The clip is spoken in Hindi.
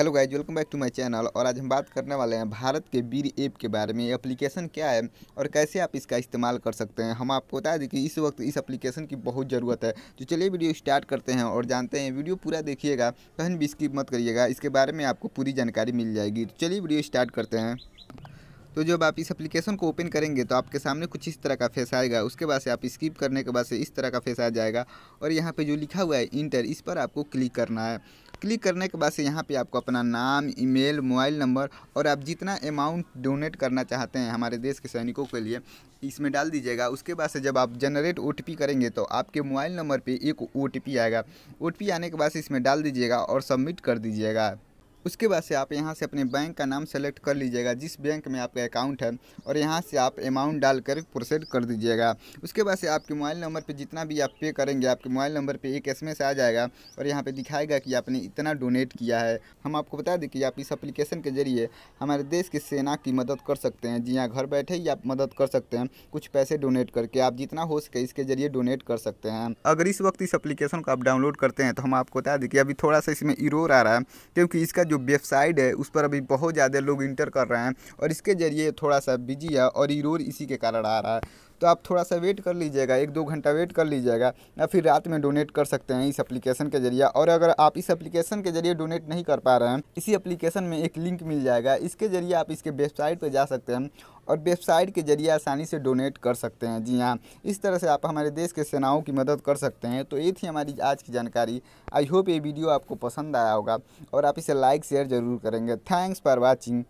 hello guys welcome back to my channel और आज हम बात करने वाले हैं भारत के वीर ऐप के बारे में एप्लीकेशन क्या है और कैसे आप इसका इस्तेमाल कर सकते हैं हम आपको बता दें कि इस वक्त इस एप्लीकेशन की बहुत ज़रूरत है तो चलिए वीडियो स्टार्ट करते हैं और जानते हैं वीडियो पूरा देखिएगा कहीं भी स्किप मत करिएगा इसके बारे में आपको पूरी जानकारी मिल जाएगी तो चलिए वीडियो स्टार्ट करते हैं तो जब आप इस एप्लीकेशन को ओपन करेंगे तो आपके सामने कुछ इस तरह का फेस आएगा उसके बाद से आप स्किप करने के बाद से इस तरह का फेस आ जाएगा और यहाँ पे जो लिखा हुआ है इंटर इस पर आपको क्लिक करना है क्लिक करने के बाद से यहाँ पे आपको अपना नाम ईमेल मोबाइल नंबर और आप जितना अमाउंट डोनेट करना चाहते हैं हमारे देश के सैनिकों के लिए इसमें डाल दीजिएगा उसके बाद से जब आप जनरेट ओ करेंगे तो आपके मोबाइल नंबर पर एक ओ आएगा ओ आने के बाद से इसमें डाल दीजिएगा और सबमिट कर दीजिएगा उसके बाद से आप यहाँ से अपने बैंक का नाम सेलेक्ट कर लीजिएगा जिस बैंक में आपका अकाउंट है और यहाँ से आप अमाउंट डालकर प्रोसेड कर दीजिएगा उसके बाद से आपके मोबाइल नंबर पे जितना भी आप पे करेंगे आपके मोबाइल नंबर पे एक एस आ जाएगा और यहाँ पे दिखाएगा कि आपने इतना डोनेट किया है हम आपको बता दें कि आप इस अप्लीकेशन के जरिए हमारे देश की सेना की मदद कर सकते हैं जी हाँ घर बैठे ही आप मदद कर सकते हैं कुछ पैसे डोनेट करके आप जितना हो सके इसके जरिए डोनेट कर सकते हैं अगर इस वक्त इस अप्लीकेशन को आप डाउनलोड करते हैं तो हम आपको बता दें कि अभी थोड़ा सा इसमें इरोर आ रहा है क्योंकि इसका जो वेबसाइट है उस पर अभी बहुत ज़्यादा लोग इंटर कर रहे हैं और इसके ज़रिए थोड़ा सा बिजी है और इरोर इसी के कारण आ रहा है तो आप थोड़ा सा वेट कर लीजिएगा एक दो घंटा वेट कर लीजिएगा या फिर रात में डोनेट कर सकते हैं इस एप्लीकेशन के जरिए और अगर आप इस एप्लीकेशन के जरिए डोनेट नहीं कर पा रहे हैं इसी एप्लीकेशन में एक लिंक मिल जाएगा इसके जरिए आप इसके वेबसाइट पर जा सकते हैं और वेबसाइट के जरिए आसानी से डोनेट कर सकते हैं जी हाँ इस तरह से आप हमारे देश के सेनाओं की मदद कर सकते हैं तो ये थी हमारी आज की जानकारी आई होप ये वीडियो आपको पसंद आया होगा और आप इसे लाइक शेयर ज़रूर करेंगे थैंक्स फॉर वॉचिंग